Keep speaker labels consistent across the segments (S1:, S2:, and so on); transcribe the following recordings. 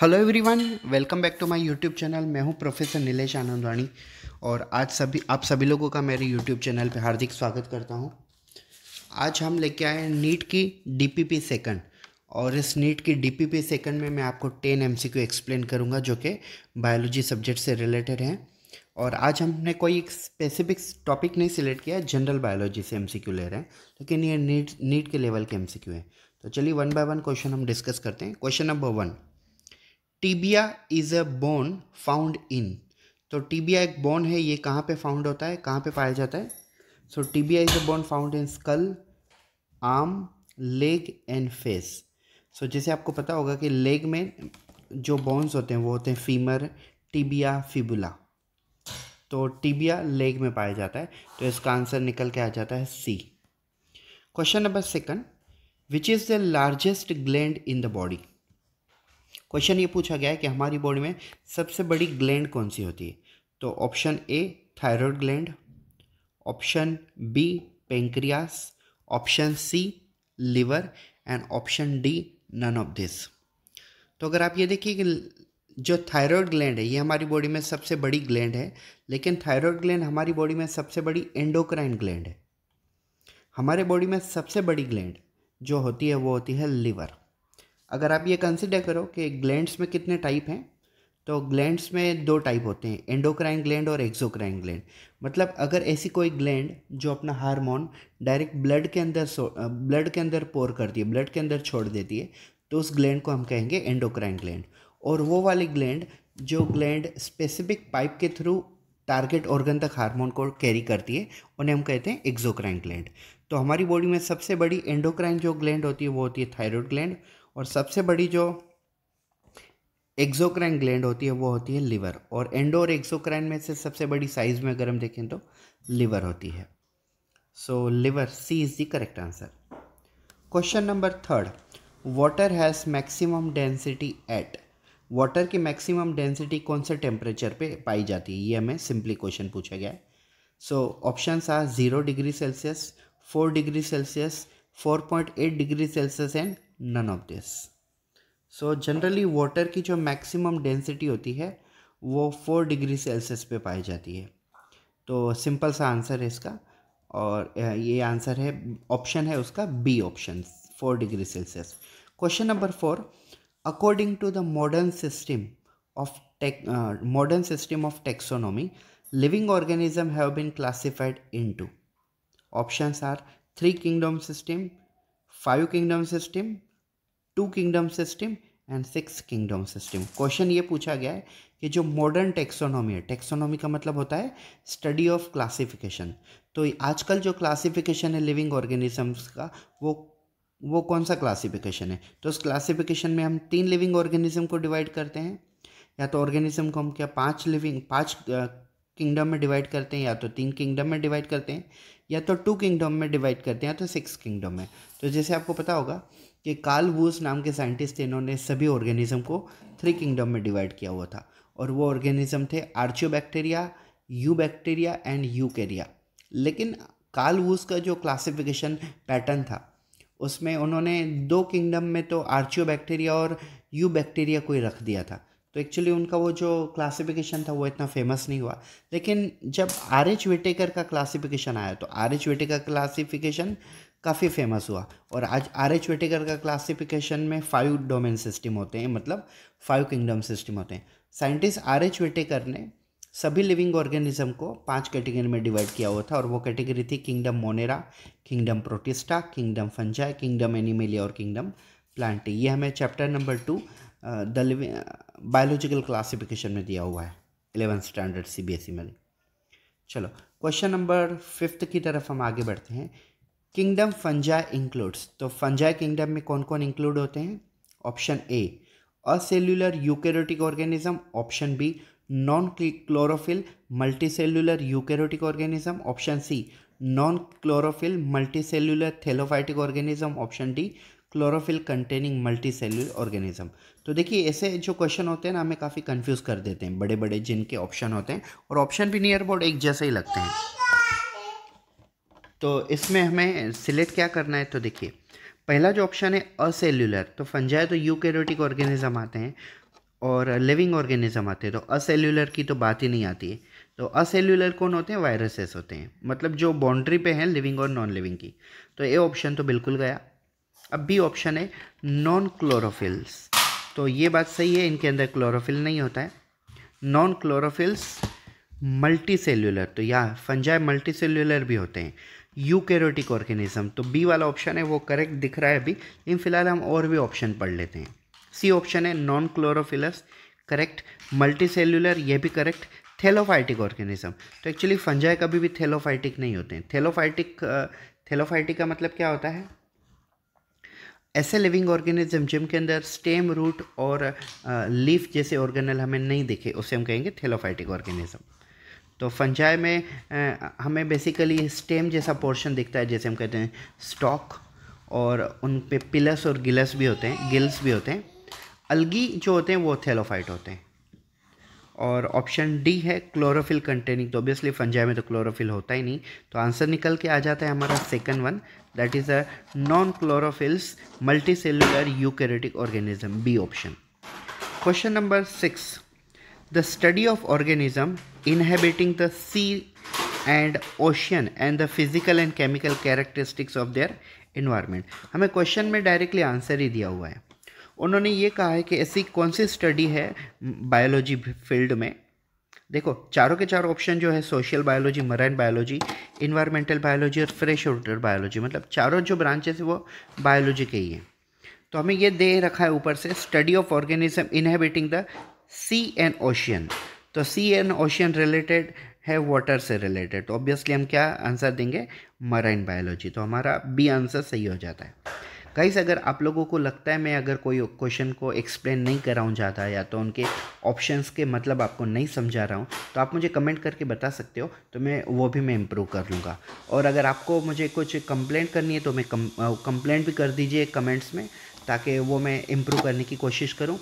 S1: hello everyone welcome back to my YouTube channel मैं हूं professor Nilesh आनंदवाणी और आज सभी आप सभी लोगों का मेरे यूट्यूब चैनल पर हार्दिक स्वागत करता हूं आज हम लेके आए हैं नीट की डीपीपी सेकंड और इस नीट की डीपीपी सेकंड में मैं आपको टेन एमसीक्यू एक्सप्लेन करूंगा जो कि बायोलॉजी सब्जेक्ट से रिलेटेड हैं और आज हमने कोई एक स्पेसिफिक टॉपिक नहीं सिलेक्ट किया जनरल बायोलॉजी से एम ले रहे हैं लेकिन ये नीट नीट के लेवल के एम हैं तो चलिए वन बाय वन क्वेश्चन हम डिस्कस करते हैं question number one tibia is a bone found in तो टीबिया एक बोन है ये कहाँ पे फाउंड होता है कहाँ पे पाया जाता है so tibia is a bone found in skull arm leg and face so जैसे आपको पता होगा कि लेग में जो बोन्स होते हैं वो होते हैं फीमर टीबिया फिबुला तो टीबिया लेग में पाया जाता है तो इसका आंसर निकल के आ जाता है C question number second which is the largest gland in the body question ये पूछा गया है कि हमारी बॉडी में सबसे बड़ी ग्लैंड कौन सी होती है तो option A thyroid gland option B pancreas option C liver and option D none of this तो अगर आप ये देखिए कि जो थायरॉयड ग्लैंड है ये हमारी बॉडी में सबसे बड़ी ग्लैंड है लेकिन थायरॉयड ग्लैंड हमारी बॉडी में सबसे बड़ी एंडोक्राइन ग्लैंड है हमारे बॉडी में सबसे बड़ी ग्लैंड जो होती है वो होती है लिवर अगर आप ये कंसिडर करो कि ग्लैंड्स में कितने टाइप हैं तो ग्लैंड्स में दो टाइप होते हैं एंडोक्राइन ग्लैंड और एक्सोक्राइन ग्लैंड मतलब अगर ऐसी कोई ग्लैंड जो अपना हार्मोन डायरेक्ट ब्लड के अंदर ब्लड के अंदर पोर करती है ब्लड के अंदर छोड़ देती है तो उस ग्लैंड को हम कहेंगे एंडोक्राइन ग्लैंड और वो वाली ग्लैंड जो ग्लैंड स्पेसिफिक पाइप के थ्रू टारगेट ऑर्गन तक हार्मोन को कैरी करती है उन्हें हम कहते हैं एक्सोक्राइन ग्लैंड तो हमारी बॉडी में सबसे बड़ी एंडोक्राइन जो ग्लैंड होती है वो होती है थायरॉयड ग्लैंड और सबसे बड़ी जो एक्सोक्राइन ग्लैंड होती है वो होती है लिवर और एंडो और एक्सोक्राइन में से सबसे बड़ी साइज में अगर हम देखें तो लिवर होती है so liver C is the correct answer question number third water has maximum density at water की मैक्सिमम डेंसिटी कौन से टेम्परेचर पे पाई जाती है ये हमें सिंपली क्वेश्चन पूछा गया है so option are zero degree Celsius four degree Celsius 4.8 degree Celsius and none of this so generally water की जो मैक्सिमम डेंसिटी होती है वो फोर डिग्री सेल्सियस पे पाई जाती है तो सिंपल सा आंसर है इसका और ये आंसर है ऑप्शन है उसका B option four degree Celsius question number four according to the modern system of tax modern system of taxonomy living organism have been classified into options are three kingdom system five kingdom system two kingdom system and six kingdom system question ये पूछा गया है कि जो modern taxonomy है taxonomy का मतलब होता है स्टडी ऑफ क्लासिफिकेशन तो आजकल जो क्लासिफिकेशन है लिविंग ऑर्गेनिजम्स का वो वो कौन सा क्लासिफिकेशन है तो उस क्लासिफिकेशन में हम तीन लिविंग ऑर्गेनिज्म को डिवाइड करते हैं या तो ऑर्गेनिज्म को हम क्या पांच लिविंग पांच किंगडम में डिवाइड करते हैं या तो तीन किंगडम में डिवाइड करते हैं या तो टू किंगडम में डिवाइड करते हैं तो सिक्स किंगडम में तो जैसे आपको पता होगा कि काल वूस नाम के साइंटिस्ट इन्होंने सभी ऑर्गेनिज्म को थ्री किंगडम में डिवाइड किया हुआ था और वो ऑर्गेनिज्म थे archaebacteria eubacteria and eukarya लेकिन काल वूस का जो क्लासिफिकेशन पैटर्न था उसमें उन्होंने दो किंगडम में तो आर्चियो बैक्टीरिया और यू बैक्टीरिया को ही रख दिया था तो एक्चुअली उनका वो जो क्लासिफिकेशन था वो इतना फेमस नहीं हुआ लेकिन जब आर एच वेटेकर का क्लासिफिकेशन आया तो आर एच वेटेकर क्लासिफिकेशन काफ़ी फेमस हुआ और आज आर एच वेटेकर का क्लासिफिकेशन में फाइव डोमेन सिस्टम होते हैं मतलब फाइव किंगडम सिस्टम होते हैं साइंटिस्ट आर एच वेटेकर ने सभी लिविंग ऑर्गेनिज्म को पांच कैटेगरी में डिवाइड किया हुआ था और वो कैटेगरी थी kingdom Monera kingdom Protista kingdom Fungi kingdom Animalia और किंगडम प्लांट ये हमें chapter number two biological classification में दिया हुआ है एलेवन स्टैंडर्ड सीबीएसई में चलो क्वेश्चन नंबर फिफ्थ की तरफ हम आगे बढ़ते हैं किंगडम फंजा इंक्लूड्स तो फंजा किंगडम में कौन कौन इंक्लूड होते हैं option A acellular eukaryotic organism option B non chlorophyll multicellular eukaryotic organism option C non chlorophyll multicellular thallophytic organism option D chlorophyll containing multi multicellular organism तो देखिए ऐसे जो क्वेश्चन होते हैं ना हमें काफ़ी कंफ्यूज कर देते हैं बड़े बड़े जिनके ऑप्शन होते हैं और ऑप्शन भी नियर बोर्ड एक जैसे ही लगते हैं तो इसमें हमें सिलेक्ट क्या करना है तो देखिए पहला जो ऑप्शन है असेल्यूलर तो फंजाए तो यूकेरोटिक ऑर्गेनिज्म आते हैं और लिविंग ऑर्गेनिज्म आते हैं तो असेल्यूलर की तो बात ही नहीं आती है तो असेल्यूलर कौन होते हैं वायरसेस होते हैं मतलब जो बाउंड्री पे हैं लिविंग और नॉन लिविंग की तो ये ऑप्शन तो बिल्कुल गया अब बी ऑप्शन है नॉन क्लोरोफिल्स तो ये बात सही है इनके अंदर क्लोरोफिल नहीं होता है नॉन क्लोरोफिल्स मल्टी सेल्यूलर तो या फंजाई मल्टी सेल्यूलर भी होते हैं यूकेरोटिक ऑर्गेनिज्म तो बी वाला ऑप्शन है वो करेक्ट दिख रहा है अभी लेकिन फिलहाल हम और भी ऑप्शन पढ़ लेते हैं सी ऑप्शन है non chlorophyllous correct multicellular ये भी करेक्ट थेलोफाइटिक ऑर्गेनिज्म तो एक्चुअली फंजाई कभी भी थेलोफाइटिक नहीं होते हैं थेलोफाइटिक थेलोफाइटिक का मतलब क्या होता है ऐसे लिविंग ऑर्गेनिज्म जिनके अंदर स्टेम रूट और लीफ जैसे ऑर्गेनल हमें नहीं दिखे उसे हम कहेंगे थेलोफाइटिक ऑर्गेनिज्म तो फंजाई में हमें बेसिकली स्टेम जैसा पोर्शन दिखता है जैसे हम कहते हैं स्टॉक और उन पे पिलस और गिलस भी होते हैं गिल्स भी होते हैं अलगी जो होते हैं वो थेलोफाइट होते हैं और ऑप्शन डी है क्लोरोफिल कंटेनिंग तो ऑब्वियसली फंजाई में तो क्लोरोफिल होता ही नहीं तो आंसर निकल के आ जाता है हमारा second one that is a non chlorophyllous multicellular eukaryotic organism B option question number six the study of organism inhabiting the sea and ocean and the physical and chemical characteristics of their environment हमें क्वेश्चन में directly answer ही दिया हुआ है उन्होंने ये कहा है कि ऐसी कौन सी स्टडी है बायोलॉजी फील्ड में देखो चारों के चार ऑप्शन जो है social biology marine biology environmental biology और फ्रेश वाटर बायोलॉजी मतलब चारों जो ब्रांचेस वो बायोलॉजी के ही हैं तो हमें ये दे रखा है ऊपर से study of organism inhabiting the sea and ocean तो सी एंड ओशियन रिलेटेड है वाटर से रिलेटेड तो ऑब्वियसली हम क्या आंसर देंगे मराइन बायोलॉजी तो हमारा बी आंसर सही हो जाता है गाइस अगर आप लोगों को लगता है मैं अगर कोई क्वेश्चन को एक्सप्लेन नहीं कर रहा हूँ ज़्यादा या तो उनके ऑप्शंस के मतलब आपको नहीं समझा रहा हूँ तो आप मुझे कमेंट करके बता सकते हो तो मैं वो भी मैं इम्प्रूव कर लूँगा और अगर आपको मुझे कुछ कंप्लेंट करनी है तो मैं कंप्लेंट भी कर दीजिए कमेंट्स में ताकि वो मैं इम्प्रूव करने की कोशिश करूँ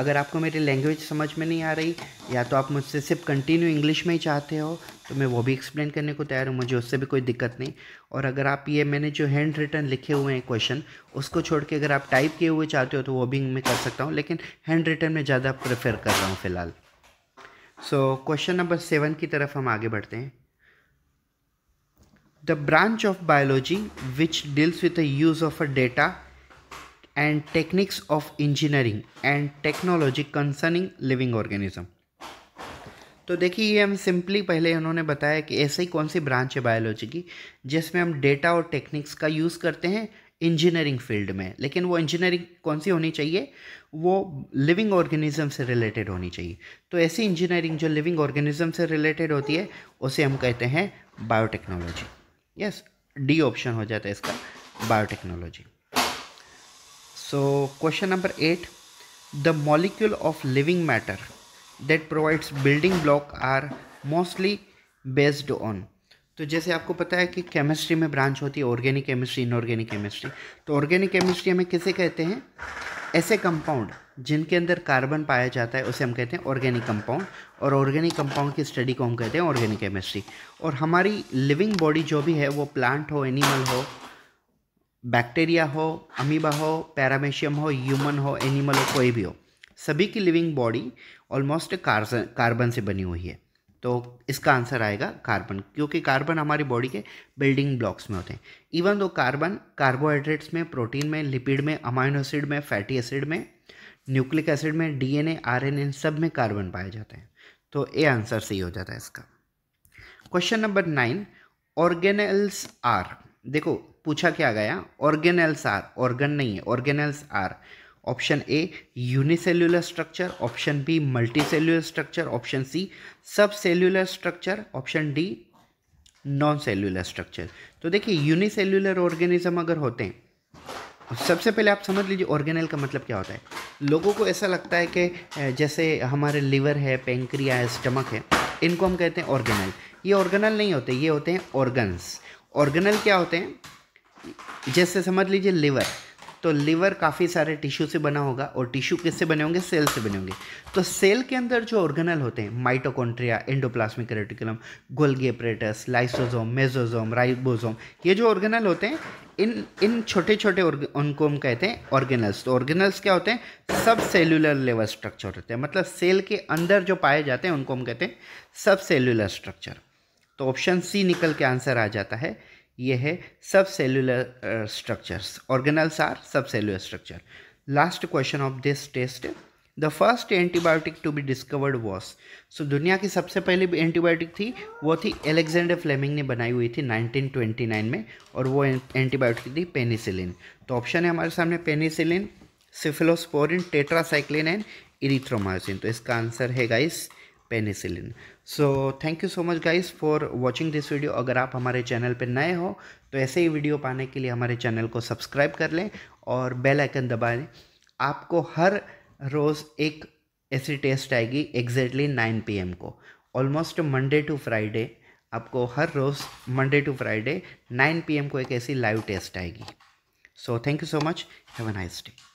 S1: अगर आपको मेरी लैंग्वेज समझ में नहीं आ रही या तो आप मुझसे सिर्फ कंटिन्यू इंग्लिश में ही चाहते हो तो मैं वो भी एक्सप्लेन करने को तैयार हूँ मुझे उससे भी कोई दिक्कत नहीं और अगर आप ये मैंने जो हैंड रिटन लिखे हुए हैं क्वेश्चन उसको छोड़ के अगर आप टाइप किए हुए चाहते हो तो वो भी मैं कर सकता हूँ लेकिन हैंड रिटन में ज़्यादा प्रेफर कर रहा हूँ फ़िलहाल सो क्वेश्चन नंबर सेवन की तरफ हम आगे बढ़ते हैं the branch of biology which deals with the use of a data and techniques of engineering and technology concerning living organism तो देखिए ये हम सिंपली पहले उन्होंने बताया कि ऐसे ही कौन सी ब्रांच है बायोलॉजी की जिसमें हम डेटा और टेक्निक्स का यूज़ करते हैं इंजीनियरिंग फील्ड में लेकिन वो इंजीनियरिंग कौन सी होनी चाहिए वो लिविंग ऑर्गेनिज्म से रिलेटेड होनी चाहिए तो ऐसी इंजीनियरिंग जो लिविंग ऑर्गेनिज्म से रिलेटेड होती है उसे हम कहते हैं बायोटेक्नोलॉजी यस डी ऑप्शन हो जाता है इसका biotechnology So question number 8 the molecule of living matter that provides building block are mostly based on तो जैसे आपको पता है कि केमिस्ट्री में ब्रांच होती है ऑर्गेनिक केमिस्ट्री इनऑर्गेनिक केमिस्ट्री तो ऑर्गेनिक केमिस्ट्री हमें किसे कहते हैं ऐसे कंपाउंड जिनके अंदर कार्बन पाया जाता है उसे हम कहते हैं ऑर्गेनिक कंपाउंड और ऑर्गेनिक कंपाउंड की स्टडी को हम कहते हैं ऑर्गेनिक केमिस्ट्री और हमारी लिविंग बॉडी जो भी है वो प्लांट हो एनिमल हो बैक्टीरिया हो अमीबा हो पैरामेशियम हो ह्यूमन हो एनिमल हो कोई भी हो सभी की living body almost carbon carbon से बनी हुई है तो इसका आंसर आएगा कार्बन क्योंकि कार्बन हमारी बॉडी के बिल्डिंग ब्लॉक्स में होते हैं इवन दो कार्बन कार्बोहाइड्रेट्स में प्रोटीन में लिपिड में अमाइनो एसिड में फैटी एसिड में न्यूक्लिक एसिड में डीएनए आरएनए इन सब में कार्बन पाए जाते हैं तो ए आंसर सही हो जाता है इसका question number nine organelles are देखो पूछा क्या गया ऑर्गेनल्स आर ऑर्गन नहीं है organelles are option A unicellular structure option B multicellular structure option C subcellular structure option D non cellular structure तो देखिए यूनिसेल्युलर ऑर्गेनिज्म अगर होते हैं सबसे पहले आप समझ लीजिए ऑर्गेनल का मतलब क्या होता है लोगों को ऐसा लगता है कि जैसे हमारे लिवर है पेंक्रिया है स्टमक है इनको हम कहते हैं ऑर्गेनल ये ऑर्गेनल नहीं होते ये होते हैं ऑर्गन्स ऑर्गेनल क्या होते हैं जैसे समझ लीजिए लिवर तो लिवर काफ़ी सारे टिश्यू से बना होगा और टिश्यू किससे बने होंगे सेल से बने होंगे तो सेल के अंदर जो ऑर्गेनल होते हैं mitochondria endoplasmic reticulum Golgi lysosome mesosome ribosome ये जो ऑर्गेनल होते हैं इन इन छोटे छोटे उनको हम कहते हैं ऑर्गेनल्स तो ऑर्गेनल्स क्या होते हैं सब सेलुलर लेवल स्ट्रक्चर होते हैं मतलब सेल के अंदर जो पाए जाते हैं उनको हम कहते हैं सब सेलुलर स्ट्रक्चर तो ऑप्शन सी निकल के आंसर आ जाता है ये है subcellular structures organelles are subcellular structure last question of this test the first antibiotic to be discovered was so दुनिया की सबसे पहली एंटीबायोटिक थी वो थी एलेक्जेंडर फ्लेमिंग ने बनाई हुई थी 1929 में और वो एंटीबायोटिक थी पेनिसिलिन तो ऑप्शन है हमारे सामने penicillin cephalosporin tetracycline and erythromycin तो इसका आंसर है guys penicillin so thank you so much guys for watching this video अगर आप हमारे चैनल पर नए हो तो ऐसे ही वीडियो पाने के लिए हमारे चैनल को सब्सक्राइब कर लें और बेल आइकन दबा लें आपको हर रोज़ एक ऐसी टेस्ट आएगी एग्जैक्टली नाइन पी को ऑलमोस्ट मंडे टू फ्राइडे आपको हर रोज़ Monday to Friday nine P को एक ऐसी लाइव टेस्ट आएगी so thank you so much have a nice day